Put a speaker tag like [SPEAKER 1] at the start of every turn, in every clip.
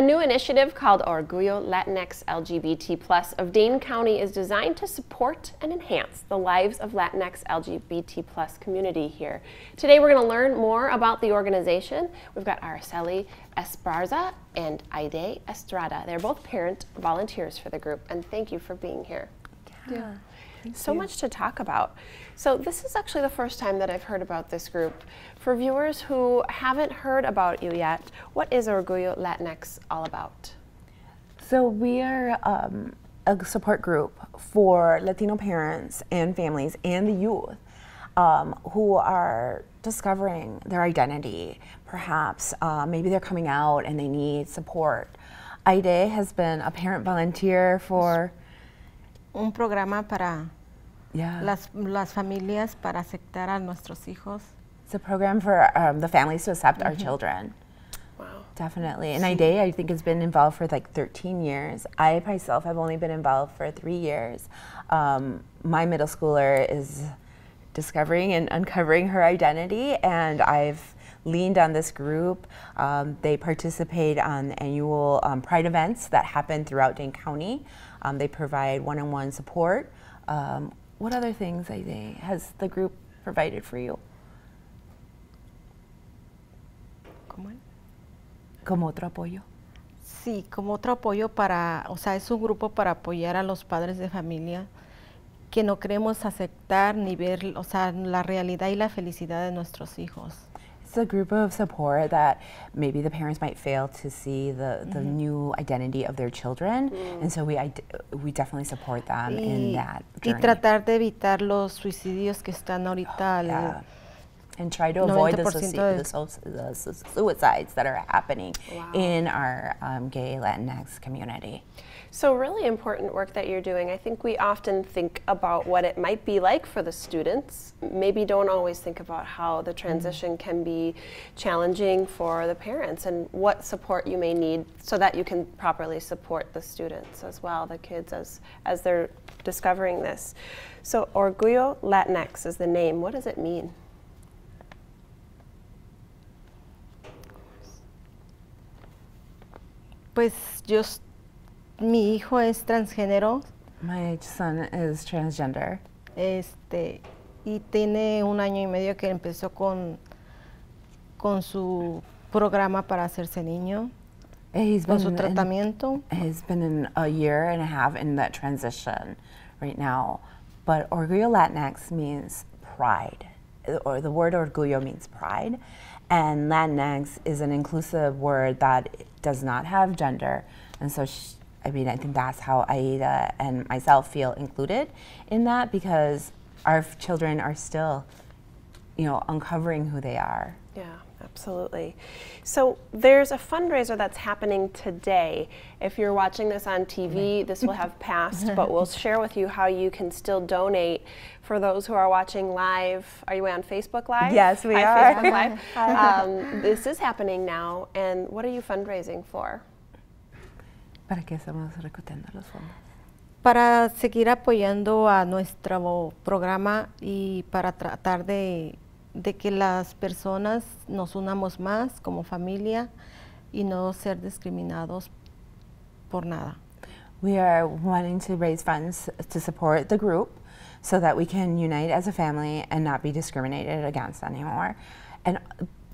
[SPEAKER 1] A new initiative called Orgullo Latinx LGBT Plus of Dane County is designed to support and enhance the lives of Latinx LGBT Plus community here. Today we're going to learn more about the organization. We've got Araceli Esparza and Aide Estrada. They're both parent volunteers for the group and thank you for being here. Yeah. So much to talk about. So this is actually the first time that I've heard about this group. For viewers who haven't heard about you yet, what is Orgullo Latinx all about?
[SPEAKER 2] So we are um, a support group for Latino parents and families and the youth um, who are discovering their identity. Perhaps uh, maybe they're coming out and they need support. Aide has been a parent volunteer for
[SPEAKER 3] un programa para yeah. las, las familias para aceptar a nuestros hijos.
[SPEAKER 2] It's a program for um, the families to accept mm -hmm. our mm-hmm. children. Wow. Definitely. And IDEA, I think, has been involved for like 13 years. I myself have only been involved for three years. Um, my middle schooler is discovering and uncovering her identity, and I've leaned on this group. Um, they participate on annual um, pride events that happen throughout Dane County. Um, they provide one-on-one support. Um, what other things has the group provided for you? Como otro apoyo.
[SPEAKER 3] Sí, como otro apoyo para, o sea, es un grupo para apoyar a los padres de familia que no queremos aceptar ni ver, o sea, la realidad y la felicidad de nuestros hijos.
[SPEAKER 2] it's a group of support that maybe the parents might fail to see the, the mm -hmm. new identity of their children. Mm. And so we, we definitely support them y, in that. Journey. Y
[SPEAKER 3] tratar de evitar los suicidios que están oh, ahorita. Oh, yeah.
[SPEAKER 2] And try to avoid the, the, suicides that are happening wow. in our um, gay Latinx community.
[SPEAKER 1] So really important work that you're doing. I think we often think about what it might be like for the students, maybe don't always think about how the mm-hmm. transition can be challenging for the parents and what support you may need so that you can properly support the students as well, the kids as, as they're discovering this. So Orgullo Latinx is the name. What does it mean?
[SPEAKER 3] Pues yo mi hijo es transgénero.
[SPEAKER 2] My son
[SPEAKER 3] is transgender. Este, y tiene un año y medio que empezó con, con su programa para hacerse niño.
[SPEAKER 2] Eh, he's su tratamiento. In, he's
[SPEAKER 3] been in a year
[SPEAKER 2] and a half in that transition right now. But Orgullo Latinx means pride. Or the word orgullo means pride. And Latinx is an inclusive word that does not have gender. And so she, I mean, I think that's how Aida and myself feel included in that because our children are still, you know, uncovering who they are. Yeah,
[SPEAKER 1] absolutely. So there's a fundraiser that's happening today. If you're watching this on TV, this will have passed, but we'll share with you how you can still donate. For those who are watching live, are you on Facebook Live? Yes, we Hi, are. Facebook Live. um, this is happening now, and what are you fundraising for?
[SPEAKER 2] ¿Para qué estamos recortando los fondos?
[SPEAKER 3] Para seguir apoyando a nuestro programa y para tratar de, que las personas nos unamos más como familia y no ser discriminados por nada.
[SPEAKER 2] We are wanting to raise funds to support the group so that we can unite as a family and not be discriminated against anymore.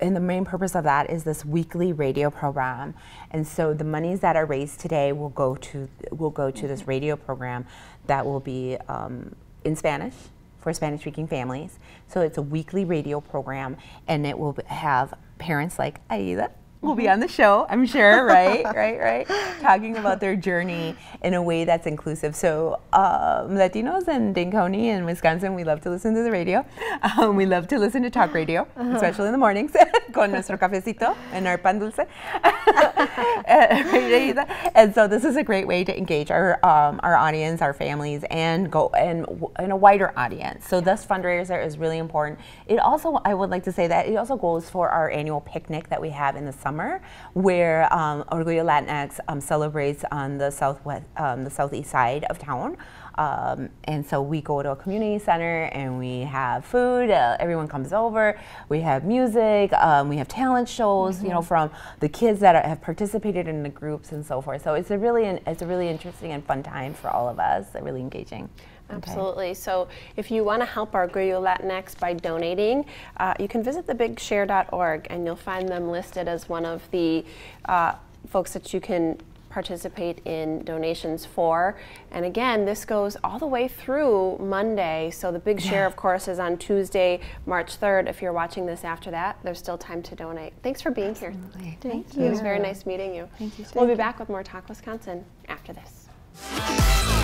[SPEAKER 2] and the main purpose of that is this weekly radio program. And so the monies that are raised today will go to will go to this radio program that will be um, in Spanish for Spanish speaking families. So it's a weekly radio program and it will have parents like Aida will be on the show, I'm sure, right? right, right. Talking about their journey in a way that's inclusive. So, um, Latinos and Dinconi in Wisconsin, we love to listen to the radio. Um, we love to listen to talk radio, uh -huh. especially in the mornings, con nuestro cafecito and our pan dulce. and so, this is a great way to engage our um, our audience, our families, and go and in a wider audience. So, this fundraiser is really important. It also, I would like to say that it also goes for our annual picnic that we have in the summer, where um, Orgullo Latinx um, celebrates on the southwest, um, the southeast side of town. Um, and so we go to a community center and we have food. Uh, everyone comes over. We have music. Um, we have talent shows. Mm -hmm. You know, mm-hmm. from the kids that are, have participated in the groups and so forth. So it's a really an, it's a really interesting and fun time for all of us. Really engaging. Absolutely.
[SPEAKER 1] Okay. So if you want to help our Griot Latinx by donating, uh, you can visit thebigshare.org and you'll find them listed as one of the uh, folks that you can participate in donations for. And again, this goes all the way through Monday. So the big yeah. share, of course, is on Tuesday, March 3rd. If you're watching this after that, there's still time to donate. Thanks for being Absolutely. here. Thank, Thank you. you. It was very nice meeting you. Thank you. We'll be back with more Talk Wisconsin after this.